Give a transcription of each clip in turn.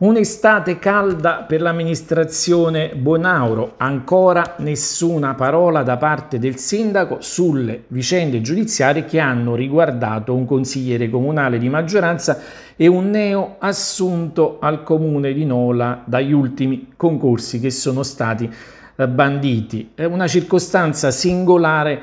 Un'estate calda per l'amministrazione Bonauro, ancora nessuna parola da parte del sindaco sulle vicende giudiziarie che hanno riguardato un consigliere comunale di maggioranza e un neo assunto al comune di Nola dagli ultimi concorsi che sono stati banditi. È una circostanza singolare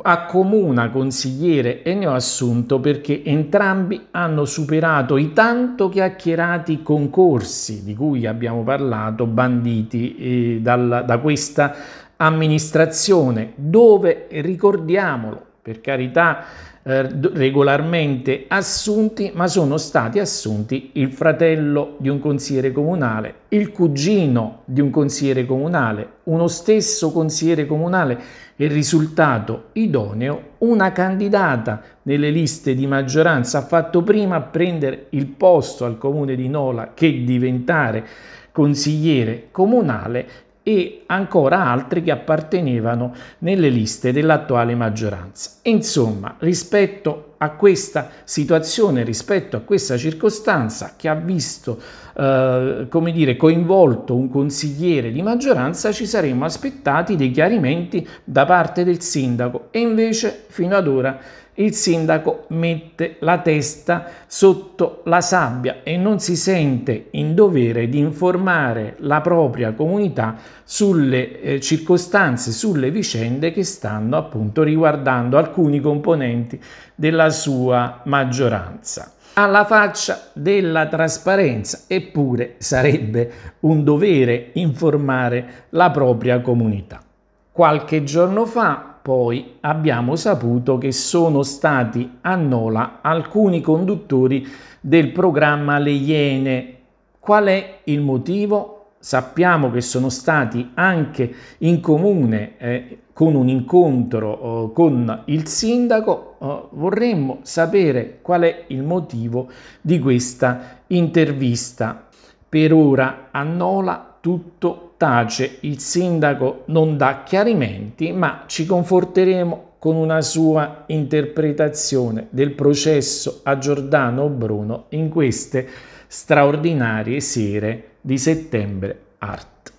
accomuna consigliere e ne ho assunto perché entrambi hanno superato i tanto chiacchierati concorsi di cui abbiamo parlato banditi eh, dalla, da questa amministrazione dove, ricordiamolo, per carità eh, regolarmente assunti, ma sono stati assunti il fratello di un consigliere comunale, il cugino di un consigliere comunale, uno stesso consigliere comunale e risultato idoneo, una candidata nelle liste di maggioranza ha fatto prima prendere il posto al comune di Nola che diventare consigliere comunale e ancora altri che appartenevano nelle liste dell'attuale maggioranza. Insomma, rispetto a questa situazione, rispetto a questa circostanza che ha visto, eh, come dire, coinvolto un consigliere di maggioranza, ci saremmo aspettati dei chiarimenti da parte del sindaco e invece fino ad ora il sindaco mette la testa sotto la sabbia e non si sente in dovere di informare la propria comunità sulle eh, circostanze, sulle vicende che stanno appunto riguardando alcuni componenti della sua maggioranza. Alla faccia della trasparenza, eppure sarebbe un dovere informare la propria comunità. Qualche giorno fa poi abbiamo saputo che sono stati a Nola alcuni conduttori del programma Le Iene. Qual è il motivo? sappiamo che sono stati anche in comune eh, con un incontro eh, con il sindaco, eh, vorremmo sapere qual è il motivo di questa intervista. Per ora a Nola tutto tace, il sindaco non dà chiarimenti, ma ci conforteremo con una sua interpretazione del processo a Giordano Bruno in queste straordinarie sere di settembre art.